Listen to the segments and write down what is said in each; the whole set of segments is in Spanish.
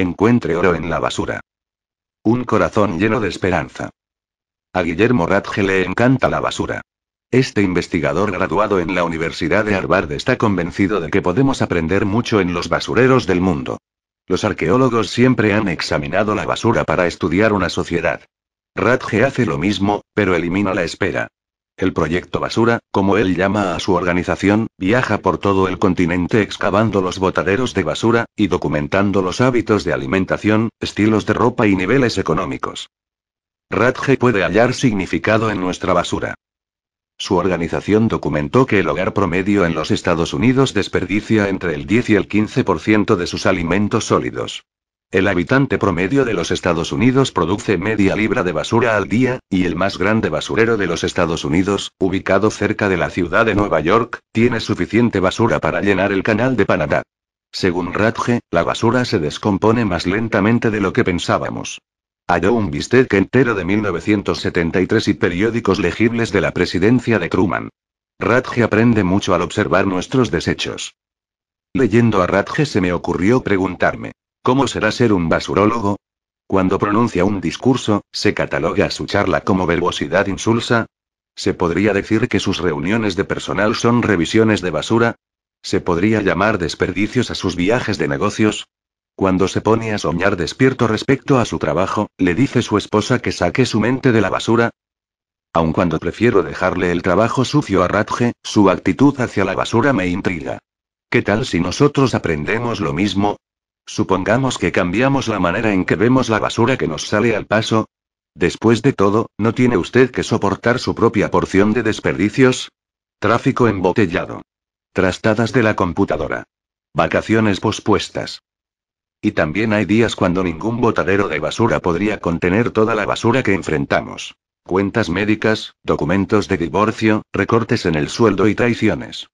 encuentre oro en la basura. Un corazón lleno de esperanza. A Guillermo Ratge le encanta la basura. Este investigador graduado en la Universidad de Harvard está convencido de que podemos aprender mucho en los basureros del mundo. Los arqueólogos siempre han examinado la basura para estudiar una sociedad. Ratge hace lo mismo, pero elimina la espera. El proyecto Basura, como él llama a su organización, viaja por todo el continente excavando los botaderos de basura, y documentando los hábitos de alimentación, estilos de ropa y niveles económicos. Radje puede hallar significado en nuestra basura. Su organización documentó que el hogar promedio en los Estados Unidos desperdicia entre el 10 y el 15% de sus alimentos sólidos. El habitante promedio de los Estados Unidos produce media libra de basura al día, y el más grande basurero de los Estados Unidos, ubicado cerca de la ciudad de Nueva York, tiene suficiente basura para llenar el canal de Panamá. Según Ratge, la basura se descompone más lentamente de lo que pensábamos. Halló un bistec entero de 1973 y periódicos legibles de la presidencia de Truman. Ratge aprende mucho al observar nuestros desechos. Leyendo a Ratge se me ocurrió preguntarme, ¿Cómo será ser un basurólogo? Cuando pronuncia un discurso, se cataloga su charla como verbosidad insulsa. ¿Se podría decir que sus reuniones de personal son revisiones de basura? ¿Se podría llamar desperdicios a sus viajes de negocios? Cuando se pone a soñar despierto respecto a su trabajo, le dice su esposa que saque su mente de la basura. Aun cuando prefiero dejarle el trabajo sucio a Ratge, su actitud hacia la basura me intriga. ¿Qué tal si nosotros aprendemos lo mismo? Supongamos que cambiamos la manera en que vemos la basura que nos sale al paso. Después de todo, ¿no tiene usted que soportar su propia porción de desperdicios? Tráfico embotellado. Trastadas de la computadora. Vacaciones pospuestas. Y también hay días cuando ningún botadero de basura podría contener toda la basura que enfrentamos. Cuentas médicas, documentos de divorcio, recortes en el sueldo y traiciones.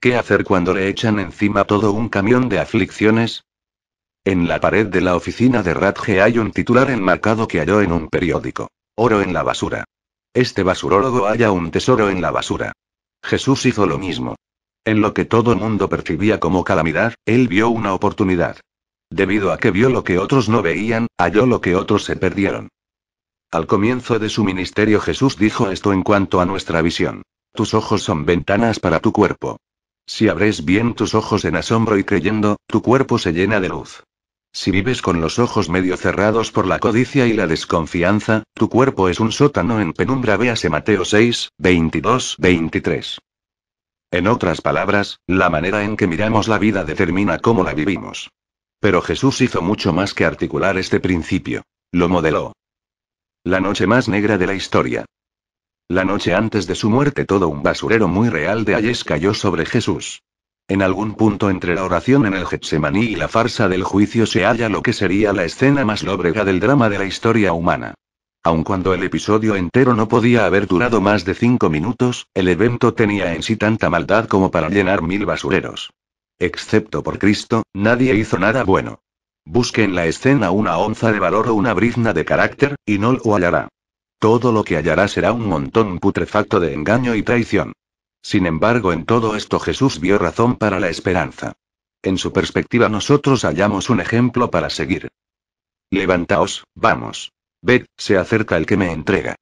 ¿Qué hacer cuando le echan encima todo un camión de aflicciones? En la pared de la oficina de Radge hay un titular enmarcado que halló en un periódico. Oro en la basura. Este basurólogo halla un tesoro en la basura. Jesús hizo lo mismo. En lo que todo el mundo percibía como calamidad, él vio una oportunidad. Debido a que vio lo que otros no veían, halló lo que otros se perdieron. Al comienzo de su ministerio Jesús dijo esto en cuanto a nuestra visión. Tus ojos son ventanas para tu cuerpo. Si abres bien tus ojos en asombro y creyendo, tu cuerpo se llena de luz. Si vives con los ojos medio cerrados por la codicia y la desconfianza, tu cuerpo es un sótano en penumbra. Véase Mateo 6, 22, 23. En otras palabras, la manera en que miramos la vida determina cómo la vivimos. Pero Jesús hizo mucho más que articular este principio. Lo modeló. La noche más negra de la historia. La noche antes de su muerte todo un basurero muy real de Ayes cayó sobre Jesús. En algún punto entre la oración en el Getsemaní y la farsa del juicio se halla lo que sería la escena más lóbrega del drama de la historia humana. Aun cuando el episodio entero no podía haber durado más de cinco minutos, el evento tenía en sí tanta maldad como para llenar mil basureros. Excepto por Cristo, nadie hizo nada bueno. Busque en la escena una onza de valor o una brizna de carácter, y no lo hallará. Todo lo que hallará será un montón putrefacto de engaño y traición. Sin embargo, en todo esto Jesús vio razón para la esperanza. En su perspectiva nosotros hallamos un ejemplo para seguir. Levantaos, vamos. Ved, se acerca el que me entrega.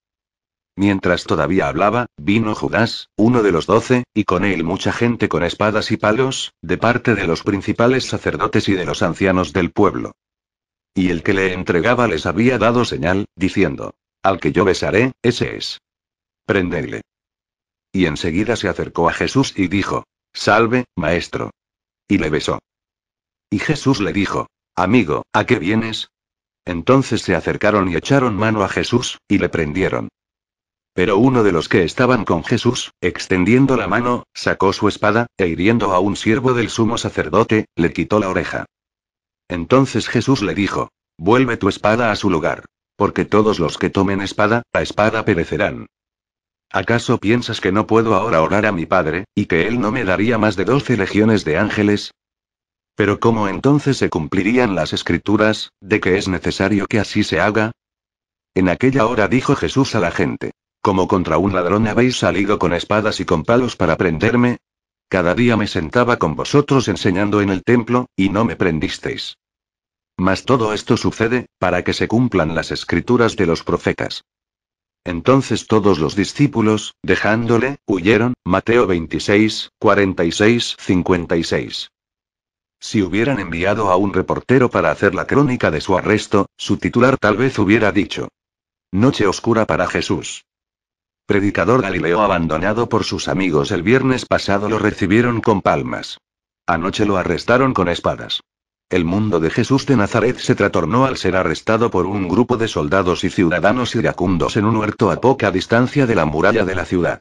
Mientras todavía hablaba, vino Judas, uno de los doce, y con él mucha gente con espadas y palos, de parte de los principales sacerdotes y de los ancianos del pueblo. Y el que le entregaba les había dado señal, diciendo, Al que yo besaré, ese es. Prendedle y enseguida se acercó a Jesús y dijo, Salve, maestro. Y le besó. Y Jesús le dijo, Amigo, ¿a qué vienes? Entonces se acercaron y echaron mano a Jesús, y le prendieron. Pero uno de los que estaban con Jesús, extendiendo la mano, sacó su espada, e hiriendo a un siervo del sumo sacerdote, le quitó la oreja. Entonces Jesús le dijo, Vuelve tu espada a su lugar. Porque todos los que tomen espada, a espada perecerán. ¿Acaso piensas que no puedo ahora orar a mi padre, y que él no me daría más de doce legiones de ángeles? Pero ¿cómo entonces se cumplirían las escrituras, de que es necesario que así se haga? En aquella hora dijo Jesús a la gente, ¿Cómo contra un ladrón habéis salido con espadas y con palos para prenderme. Cada día me sentaba con vosotros enseñando en el templo, y no me prendisteis. Mas todo esto sucede, para que se cumplan las escrituras de los profetas. Entonces todos los discípulos, dejándole, huyeron. Mateo 26, 46, 56. Si hubieran enviado a un reportero para hacer la crónica de su arresto, su titular tal vez hubiera dicho. Noche oscura para Jesús. Predicador Galileo abandonado por sus amigos el viernes pasado lo recibieron con palmas. Anoche lo arrestaron con espadas. El mundo de Jesús de Nazaret se tratornó al ser arrestado por un grupo de soldados y ciudadanos iracundos en un huerto a poca distancia de la muralla de la ciudad.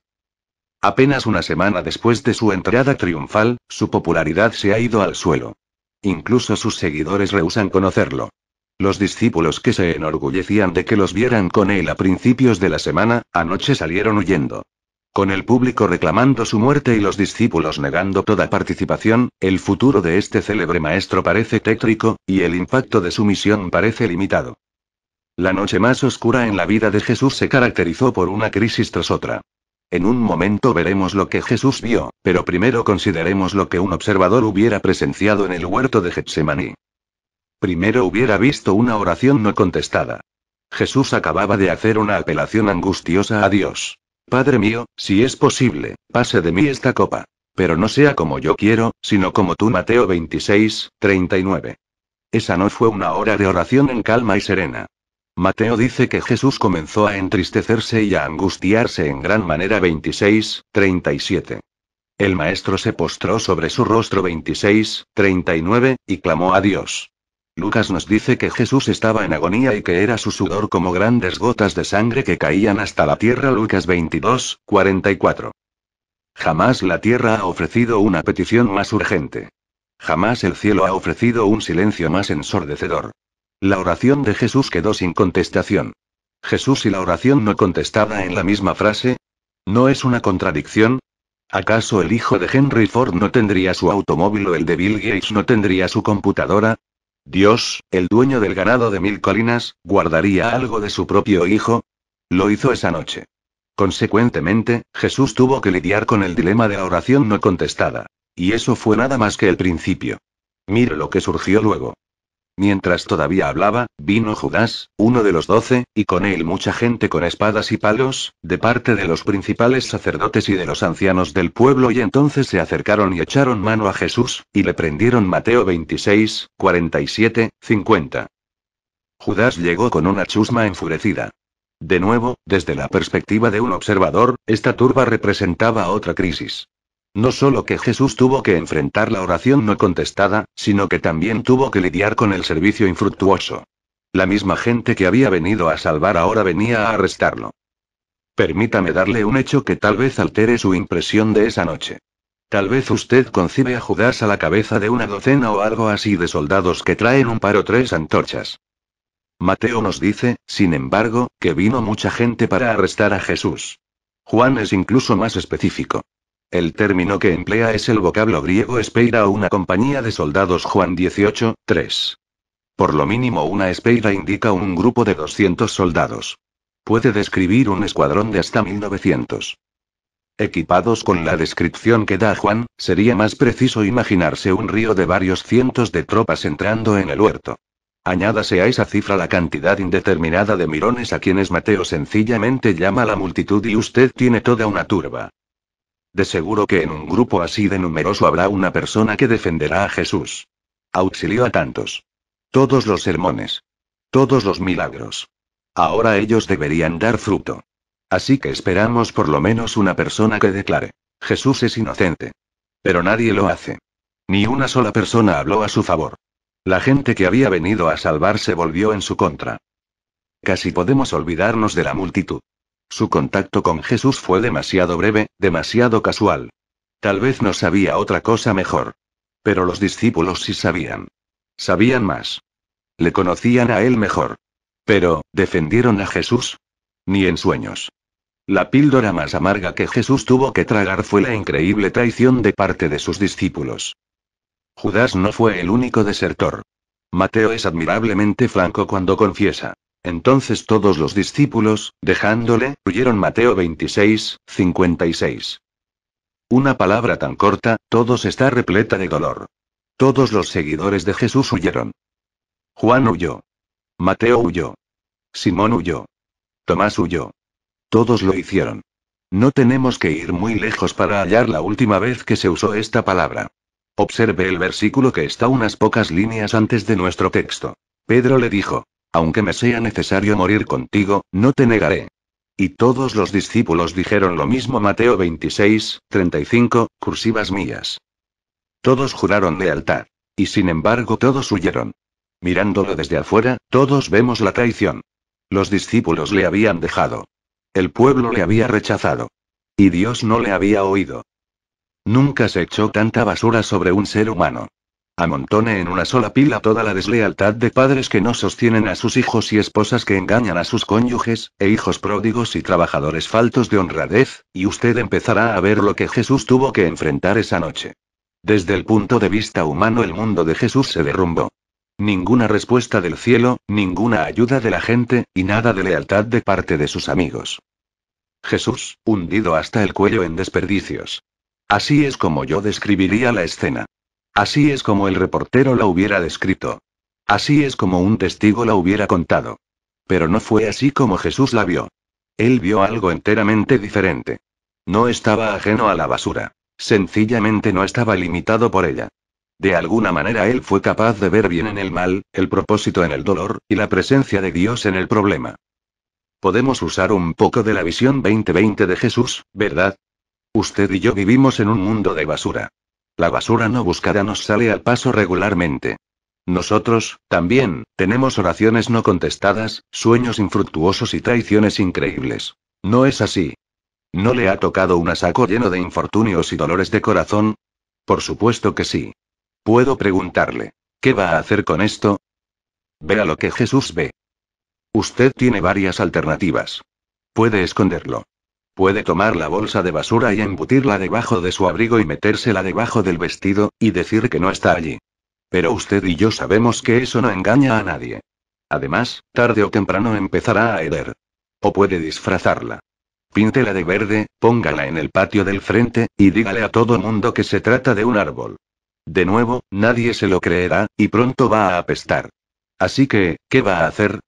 Apenas una semana después de su entrada triunfal, su popularidad se ha ido al suelo. Incluso sus seguidores rehusan conocerlo. Los discípulos que se enorgullecían de que los vieran con él a principios de la semana, anoche salieron huyendo. Con el público reclamando su muerte y los discípulos negando toda participación, el futuro de este célebre maestro parece tétrico, y el impacto de su misión parece limitado. La noche más oscura en la vida de Jesús se caracterizó por una crisis tras otra. En un momento veremos lo que Jesús vio, pero primero consideremos lo que un observador hubiera presenciado en el huerto de Getsemaní. Primero hubiera visto una oración no contestada. Jesús acababa de hacer una apelación angustiosa a Dios. Padre mío, si es posible, pase de mí esta copa. Pero no sea como yo quiero, sino como tú. Mateo 26, 39. Esa no fue una hora de oración en calma y serena. Mateo dice que Jesús comenzó a entristecerse y a angustiarse en gran manera 26, 37. El maestro se postró sobre su rostro 26, 39, y clamó a Dios. Lucas nos dice que Jesús estaba en agonía y que era su sudor como grandes gotas de sangre que caían hasta la tierra. Lucas 22, 44. Jamás la tierra ha ofrecido una petición más urgente. Jamás el cielo ha ofrecido un silencio más ensordecedor. La oración de Jesús quedó sin contestación. Jesús y la oración no contestada en la misma frase. ¿No es una contradicción? ¿Acaso el hijo de Henry Ford no tendría su automóvil o el de Bill Gates no tendría su computadora? Dios, el dueño del ganado de mil colinas, guardaría algo de su propio hijo? Lo hizo esa noche. Consecuentemente, Jesús tuvo que lidiar con el dilema de la oración no contestada. Y eso fue nada más que el principio. Mire lo que surgió luego. Mientras todavía hablaba, vino Judas, uno de los doce, y con él mucha gente con espadas y palos, de parte de los principales sacerdotes y de los ancianos del pueblo y entonces se acercaron y echaron mano a Jesús, y le prendieron Mateo 26, 47, 50. Judas llegó con una chusma enfurecida. De nuevo, desde la perspectiva de un observador, esta turba representaba otra crisis. No solo que Jesús tuvo que enfrentar la oración no contestada, sino que también tuvo que lidiar con el servicio infructuoso. La misma gente que había venido a salvar ahora venía a arrestarlo. Permítame darle un hecho que tal vez altere su impresión de esa noche. Tal vez usted concibe a Judas a la cabeza de una docena o algo así de soldados que traen un par o tres antorchas. Mateo nos dice, sin embargo, que vino mucha gente para arrestar a Jesús. Juan es incluso más específico. El término que emplea es el vocablo griego espeira o una compañía de soldados Juan 18, Por lo mínimo una espeira indica un grupo de 200 soldados. Puede describir un escuadrón de hasta 1900. Equipados con la descripción que da Juan, sería más preciso imaginarse un río de varios cientos de tropas entrando en el huerto. Añádase a esa cifra la cantidad indeterminada de mirones a quienes Mateo sencillamente llama la multitud y usted tiene toda una turba. De seguro que en un grupo así de numeroso habrá una persona que defenderá a Jesús. Auxilió a tantos. Todos los sermones. Todos los milagros. Ahora ellos deberían dar fruto. Así que esperamos por lo menos una persona que declare. Jesús es inocente. Pero nadie lo hace. Ni una sola persona habló a su favor. La gente que había venido a salvarse volvió en su contra. Casi podemos olvidarnos de la multitud. Su contacto con Jesús fue demasiado breve, demasiado casual. Tal vez no sabía otra cosa mejor. Pero los discípulos sí sabían. Sabían más. Le conocían a él mejor. Pero, ¿defendieron a Jesús? Ni en sueños. La píldora más amarga que Jesús tuvo que tragar fue la increíble traición de parte de sus discípulos. Judas no fue el único desertor. Mateo es admirablemente franco cuando confiesa. Entonces todos los discípulos, dejándole, huyeron Mateo 26, 56. Una palabra tan corta, todos está repleta de dolor. Todos los seguidores de Jesús huyeron. Juan huyó. Mateo huyó. Simón huyó. Tomás huyó. Todos lo hicieron. No tenemos que ir muy lejos para hallar la última vez que se usó esta palabra. Observe el versículo que está unas pocas líneas antes de nuestro texto. Pedro le dijo, aunque me sea necesario morir contigo, no te negaré. Y todos los discípulos dijeron lo mismo Mateo 26, 35, cursivas mías. Todos juraron lealtad. Y sin embargo todos huyeron. Mirándolo desde afuera, todos vemos la traición. Los discípulos le habían dejado. El pueblo le había rechazado. Y Dios no le había oído. Nunca se echó tanta basura sobre un ser humano. Amontone en una sola pila toda la deslealtad de padres que no sostienen a sus hijos y esposas que engañan a sus cónyuges, e hijos pródigos y trabajadores faltos de honradez, y usted empezará a ver lo que Jesús tuvo que enfrentar esa noche. Desde el punto de vista humano el mundo de Jesús se derrumbó. Ninguna respuesta del cielo, ninguna ayuda de la gente, y nada de lealtad de parte de sus amigos. Jesús, hundido hasta el cuello en desperdicios. Así es como yo describiría la escena. Así es como el reportero la hubiera descrito. Así es como un testigo la hubiera contado. Pero no fue así como Jesús la vio. Él vio algo enteramente diferente. No estaba ajeno a la basura. Sencillamente no estaba limitado por ella. De alguna manera él fue capaz de ver bien en el mal, el propósito en el dolor, y la presencia de Dios en el problema. Podemos usar un poco de la visión 2020 de Jesús, ¿verdad? Usted y yo vivimos en un mundo de basura. La basura no buscada nos sale al paso regularmente. Nosotros, también, tenemos oraciones no contestadas, sueños infructuosos y traiciones increíbles. ¿No es así? ¿No le ha tocado un saco lleno de infortunios y dolores de corazón? Por supuesto que sí. Puedo preguntarle, ¿qué va a hacer con esto? Vea lo que Jesús ve. Usted tiene varias alternativas. Puede esconderlo, Puede tomar la bolsa de basura y embutirla debajo de su abrigo y metérsela debajo del vestido, y decir que no está allí. Pero usted y yo sabemos que eso no engaña a nadie. Además, tarde o temprano empezará a heder. O puede disfrazarla. Píntela de verde, póngala en el patio del frente, y dígale a todo mundo que se trata de un árbol. De nuevo, nadie se lo creerá, y pronto va a apestar. Así que, ¿qué va a hacer?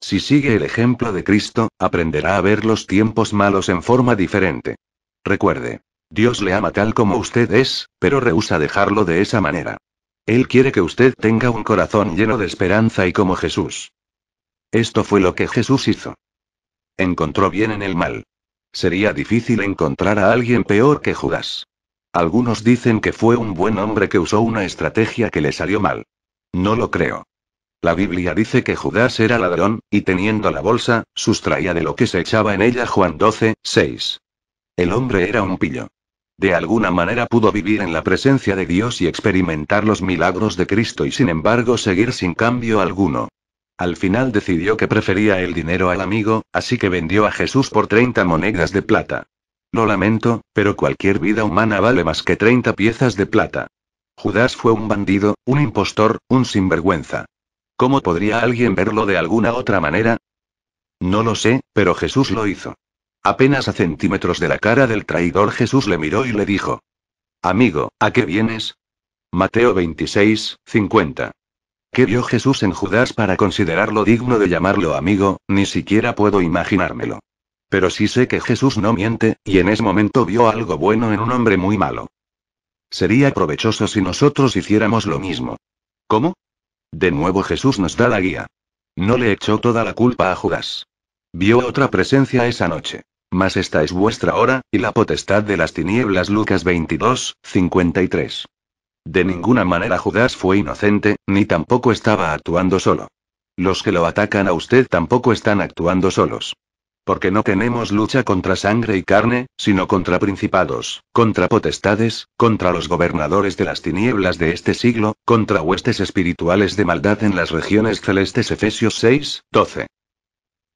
Si sigue el ejemplo de Cristo, aprenderá a ver los tiempos malos en forma diferente. Recuerde, Dios le ama tal como usted es, pero rehúsa dejarlo de esa manera. Él quiere que usted tenga un corazón lleno de esperanza y como Jesús. Esto fue lo que Jesús hizo. Encontró bien en el mal. Sería difícil encontrar a alguien peor que Judas. Algunos dicen que fue un buen hombre que usó una estrategia que le salió mal. No lo creo. La Biblia dice que Judas era ladrón, y teniendo la bolsa, sustraía de lo que se echaba en ella Juan 12, 6. El hombre era un pillo. De alguna manera pudo vivir en la presencia de Dios y experimentar los milagros de Cristo y sin embargo seguir sin cambio alguno. Al final decidió que prefería el dinero al amigo, así que vendió a Jesús por 30 monedas de plata. Lo lamento, pero cualquier vida humana vale más que 30 piezas de plata. Judas fue un bandido, un impostor, un sinvergüenza. ¿Cómo podría alguien verlo de alguna otra manera? No lo sé, pero Jesús lo hizo. Apenas a centímetros de la cara del traidor Jesús le miró y le dijo, Amigo, ¿a qué vienes? Mateo 26, 50. ¿Qué vio Jesús en Judas para considerarlo digno de llamarlo amigo? Ni siquiera puedo imaginármelo. Pero sí sé que Jesús no miente, y en ese momento vio algo bueno en un hombre muy malo. Sería provechoso si nosotros hiciéramos lo mismo. ¿Cómo? De nuevo Jesús nos da la guía. No le echó toda la culpa a Judas. Vio otra presencia esa noche. Mas esta es vuestra hora, y la potestad de las tinieblas Lucas 22, 53. De ninguna manera Judas fue inocente, ni tampoco estaba actuando solo. Los que lo atacan a usted tampoco están actuando solos porque no tenemos lucha contra sangre y carne, sino contra principados, contra potestades, contra los gobernadores de las tinieblas de este siglo, contra huestes espirituales de maldad en las regiones celestes Efesios 6, 12.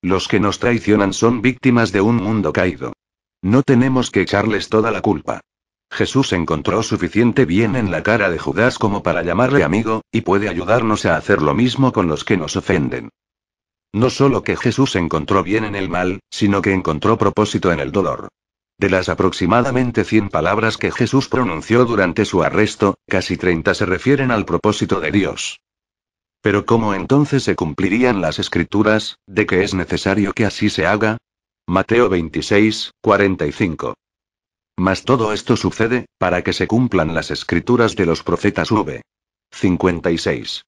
Los que nos traicionan son víctimas de un mundo caído. No tenemos que echarles toda la culpa. Jesús encontró suficiente bien en la cara de Judas como para llamarle amigo, y puede ayudarnos a hacer lo mismo con los que nos ofenden. No solo que Jesús encontró bien en el mal, sino que encontró propósito en el dolor. De las aproximadamente 100 palabras que Jesús pronunció durante su arresto, casi 30 se refieren al propósito de Dios. Pero ¿cómo entonces se cumplirían las escrituras, de que es necesario que así se haga? Mateo 26, 45. Mas todo esto sucede, para que se cumplan las escrituras de los profetas v. 56.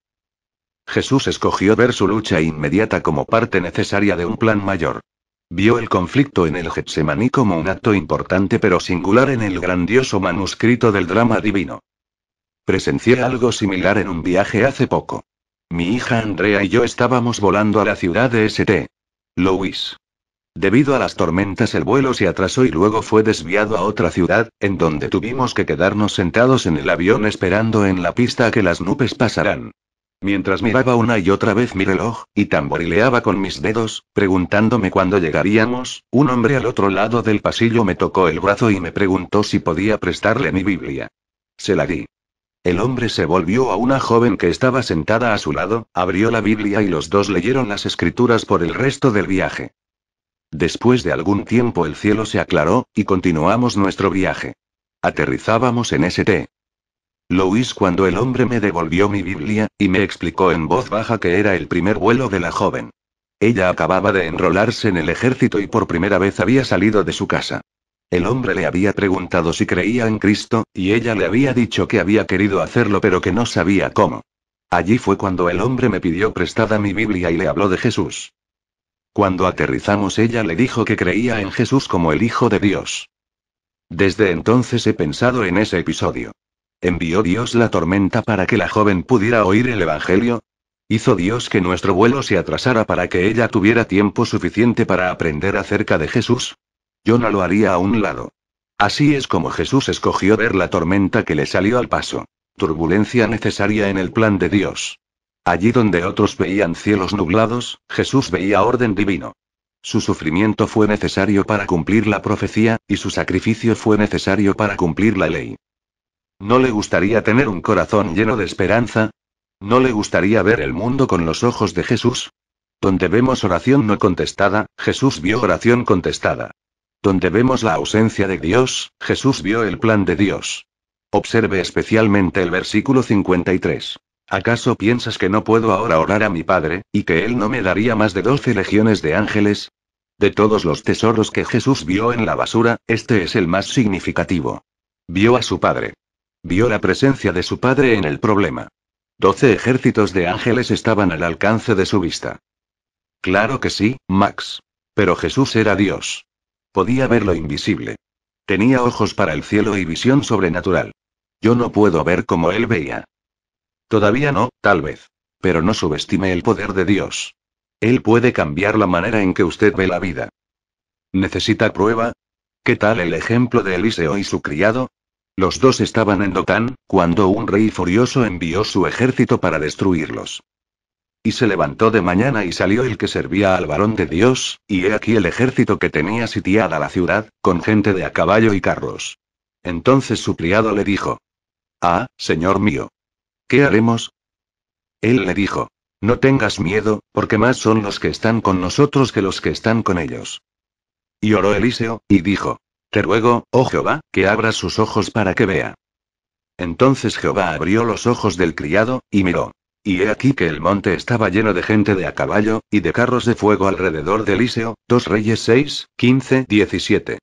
Jesús escogió ver su lucha inmediata como parte necesaria de un plan mayor. Vio el conflicto en el Getsemaní como un acto importante pero singular en el grandioso manuscrito del drama divino. Presencié algo similar en un viaje hace poco. Mi hija Andrea y yo estábamos volando a la ciudad de St. Louis. Debido a las tormentas el vuelo se atrasó y luego fue desviado a otra ciudad, en donde tuvimos que quedarnos sentados en el avión esperando en la pista a que las nubes pasaran. Mientras miraba una y otra vez mi reloj, y tamborileaba con mis dedos, preguntándome cuándo llegaríamos, un hombre al otro lado del pasillo me tocó el brazo y me preguntó si podía prestarle mi Biblia. Se la di. El hombre se volvió a una joven que estaba sentada a su lado, abrió la Biblia y los dos leyeron las escrituras por el resto del viaje. Después de algún tiempo el cielo se aclaró, y continuamos nuestro viaje. Aterrizábamos en St. Louis cuando el hombre me devolvió mi Biblia, y me explicó en voz baja que era el primer vuelo de la joven. Ella acababa de enrolarse en el ejército y por primera vez había salido de su casa. El hombre le había preguntado si creía en Cristo, y ella le había dicho que había querido hacerlo pero que no sabía cómo. Allí fue cuando el hombre me pidió prestada mi Biblia y le habló de Jesús. Cuando aterrizamos ella le dijo que creía en Jesús como el Hijo de Dios. Desde entonces he pensado en ese episodio. ¿Envió Dios la tormenta para que la joven pudiera oír el Evangelio? ¿Hizo Dios que nuestro vuelo se atrasara para que ella tuviera tiempo suficiente para aprender acerca de Jesús? Yo no lo haría a un lado. Así es como Jesús escogió ver la tormenta que le salió al paso. Turbulencia necesaria en el plan de Dios. Allí donde otros veían cielos nublados, Jesús veía orden divino. Su sufrimiento fue necesario para cumplir la profecía, y su sacrificio fue necesario para cumplir la ley. ¿No le gustaría tener un corazón lleno de esperanza? ¿No le gustaría ver el mundo con los ojos de Jesús? Donde vemos oración no contestada, Jesús vio oración contestada. Donde vemos la ausencia de Dios, Jesús vio el plan de Dios. Observe especialmente el versículo 53. ¿Acaso piensas que no puedo ahora orar a mi Padre, y que Él no me daría más de doce legiones de ángeles? De todos los tesoros que Jesús vio en la basura, este es el más significativo. Vio a su Padre vio la presencia de su padre en el problema. Doce ejércitos de ángeles estaban al alcance de su vista. Claro que sí, Max. Pero Jesús era Dios. Podía ver lo invisible. Tenía ojos para el cielo y visión sobrenatural. Yo no puedo ver como él veía. Todavía no, tal vez. Pero no subestime el poder de Dios. Él puede cambiar la manera en que usted ve la vida. ¿Necesita prueba? ¿Qué tal el ejemplo de Eliseo y su criado? Los dos estaban en Dotán, cuando un rey furioso envió su ejército para destruirlos. Y se levantó de mañana y salió el que servía al varón de Dios, y he aquí el ejército que tenía sitiada la ciudad, con gente de a caballo y carros. Entonces su criado le dijo, Ah, señor mío. ¿Qué haremos? Él le dijo, No tengas miedo, porque más son los que están con nosotros que los que están con ellos. Y oró Eliseo, y dijo, te ruego, oh Jehová, que abra sus ojos para que vea. Entonces Jehová abrió los ojos del criado, y miró. Y he aquí que el monte estaba lleno de gente de a caballo, y de carros de fuego alrededor de Eliseo, 2 Reyes 6, 15, 17.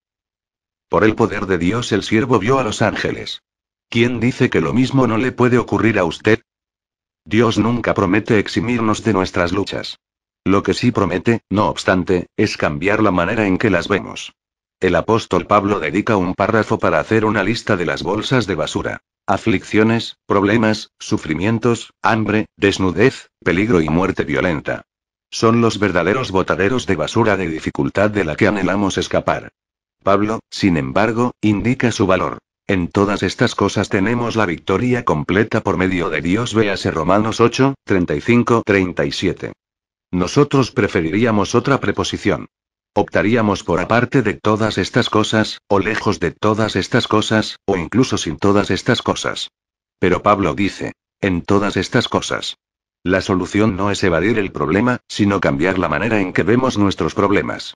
Por el poder de Dios el siervo vio a los ángeles. ¿Quién dice que lo mismo no le puede ocurrir a usted? Dios nunca promete eximirnos de nuestras luchas. Lo que sí promete, no obstante, es cambiar la manera en que las vemos. El apóstol Pablo dedica un párrafo para hacer una lista de las bolsas de basura. Aflicciones, problemas, sufrimientos, hambre, desnudez, peligro y muerte violenta. Son los verdaderos botaderos de basura de dificultad de la que anhelamos escapar. Pablo, sin embargo, indica su valor. En todas estas cosas tenemos la victoria completa por medio de Dios. Véase Romanos 8, 35-37. Nosotros preferiríamos otra preposición. Optaríamos por aparte de todas estas cosas, o lejos de todas estas cosas, o incluso sin todas estas cosas. Pero Pablo dice, en todas estas cosas. La solución no es evadir el problema, sino cambiar la manera en que vemos nuestros problemas.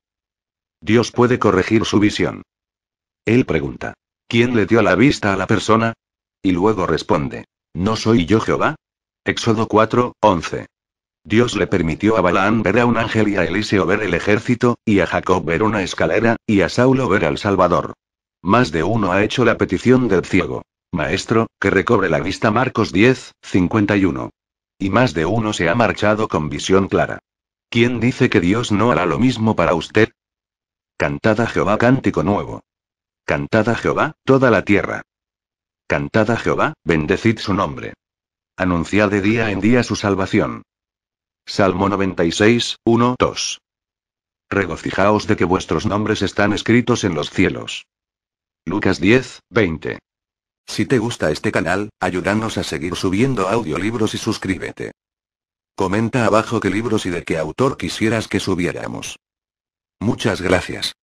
Dios puede corregir su visión. Él pregunta, ¿quién le dio la vista a la persona? Y luego responde, ¿no soy yo Jehová? Éxodo 4, 11. Dios le permitió a Balaam ver a un ángel y a Eliseo ver el ejército, y a Jacob ver una escalera, y a Saulo ver al Salvador. Más de uno ha hecho la petición del ciego. Maestro, que recobre la vista Marcos 10, 51. Y más de uno se ha marchado con visión clara. ¿Quién dice que Dios no hará lo mismo para usted? Cantada Jehová cántico nuevo. Cantada Jehová, toda la tierra. Cantada Jehová, bendecid su nombre. Anunciad de día en día su salvación. Salmo 96, 1, 2. Regocijaos de que vuestros nombres están escritos en los cielos. Lucas 10, 20. Si te gusta este canal, ayúdanos a seguir subiendo audiolibros y suscríbete. Comenta abajo qué libros y de qué autor quisieras que subiéramos. Muchas gracias.